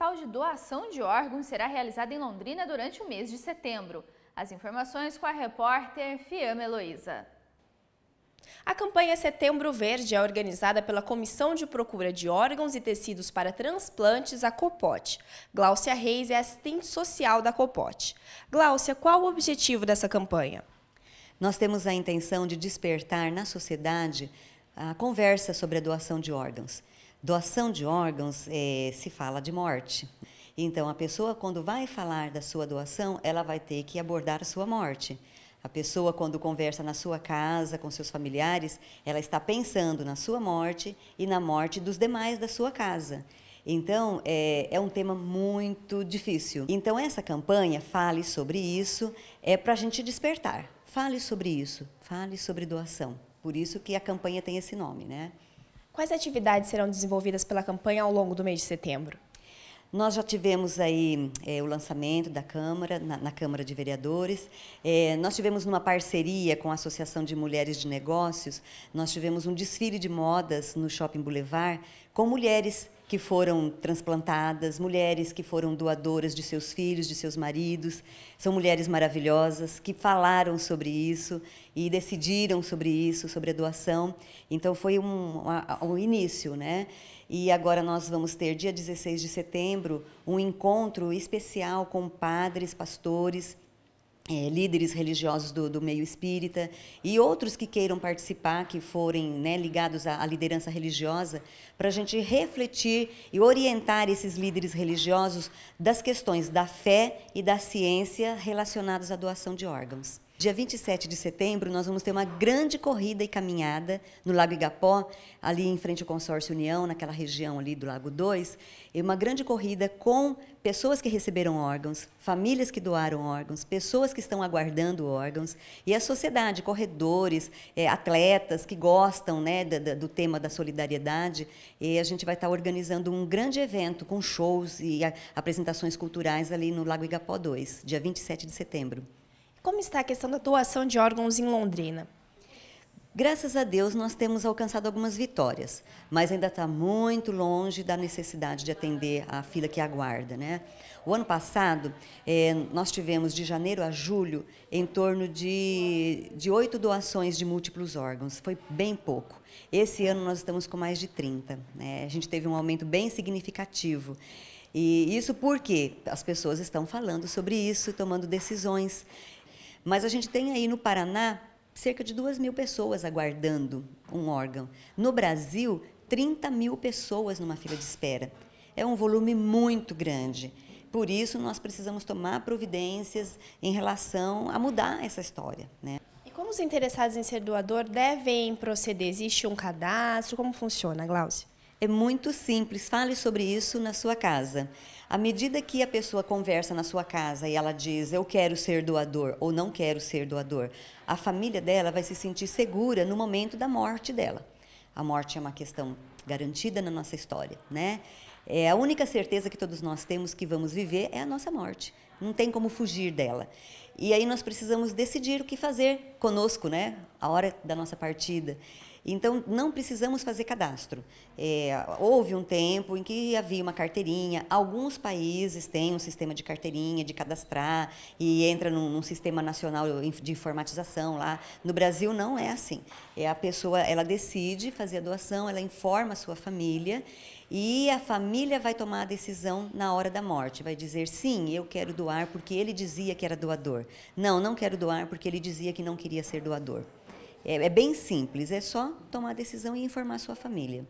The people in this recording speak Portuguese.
Municipal de Doação de Órgãos será realizada em Londrina durante o mês de setembro. As informações com a repórter Fiamma Heloísa. A campanha Setembro Verde é organizada pela Comissão de Procura de Órgãos e Tecidos para Transplantes, a Copote. Gláucia Reis é assistente social da Copote. Gláucia, qual o objetivo dessa campanha? Nós temos a intenção de despertar na sociedade a conversa sobre a doação de órgãos. Doação de órgãos é, se fala de morte. Então, a pessoa, quando vai falar da sua doação, ela vai ter que abordar a sua morte. A pessoa, quando conversa na sua casa, com seus familiares, ela está pensando na sua morte e na morte dos demais da sua casa. Então, é, é um tema muito difícil. Então, essa campanha, Fale sobre Isso, é para a gente despertar. Fale sobre isso, fale sobre doação. Por isso que a campanha tem esse nome, né? Quais atividades serão desenvolvidas pela campanha ao longo do mês de setembro? Nós já tivemos aí é, o lançamento da Câmara, na, na Câmara de Vereadores. É, nós tivemos uma parceria com a Associação de Mulheres de Negócios, nós tivemos um desfile de modas no Shopping Boulevard com mulheres que foram transplantadas, mulheres que foram doadoras de seus filhos, de seus maridos. São mulheres maravilhosas que falaram sobre isso e decidiram sobre isso, sobre a doação. Então foi um, um, início, né? E agora nós vamos ter, dia 16 de setembro, um encontro especial com padres, pastores é, líderes religiosos do, do, meio espírita e outros que queiram participar, que forem né, ligados à, à, liderança religiosa, para a gente refletir e orientar esses líderes religiosos das questões da fé e da ciência relacionadas à doação de órgãos. Dia 27 de setembro, nós vamos ter uma grande corrida e caminhada no Lago Igapó, ali em frente ao Consórcio União, naquela região ali do Lago 2. e uma grande corrida com pessoas que receberam órgãos, famílias que doaram órgãos, pessoas que estão aguardando órgãos e a sociedade, corredores, é, atletas que gostam né, do, do, tema da solidariedade. E a gente vai estar organizando um grande evento com shows e a, apresentações culturais ali no Lago Igapó 2, dia 27 de setembro. Como está a questão da doação de órgãos em Londrina? Graças a Deus, nós temos alcançado algumas vitórias, mas ainda está muito longe da necessidade de atender a fila que aguarda. Né? O ano passado, eh, nós tivemos de janeiro a julho em torno de, de doações de múltiplos órgãos, foi bem pouco. Esse ano nós estamos com mais de 30, né? a gente teve um aumento bem significativo. E isso porque as pessoas estão falando sobre isso, tomando decisões. Mas a gente tem aí no Paraná cerca de 2 mil pessoas aguardando um órgão. No Brasil, 30 mil pessoas numa fila de espera. É um volume muito grande. Por isso, nós precisamos tomar providências em relação a mudar essa história. Né? E como os interessados em ser doador devem proceder? Existe um cadastro? Como funciona, Glaucia? É muito simples, fale sobre isso na sua casa. À medida que a pessoa conversa na sua casa e ela diz eu quero ser doador ou não quero ser doador, a família dela vai se sentir segura no momento da morte dela. A morte é uma questão garantida na nossa história, né? É a única certeza que todos nós temos que vamos viver é a nossa morte. Não tem como fugir dela. E aí nós precisamos decidir o que fazer conosco, né? A hora da nossa partida. Então, não precisamos fazer cadastro. É, houve um tempo em que havia uma carteirinha, alguns países têm um sistema de carteirinha, de cadastrar, e entra num, num sistema nacional de informatização lá. No Brasil, não é assim. É, a pessoa ela decide fazer a doação, ela informa a sua família e a família vai tomar a decisão na hora da morte. Vai dizer sim, eu quero doar porque ele dizia que era doador. Não, não quero doar porque ele dizia que não queria ser doador. É, é bem simples, é só tomar a decisão e informar a sua família.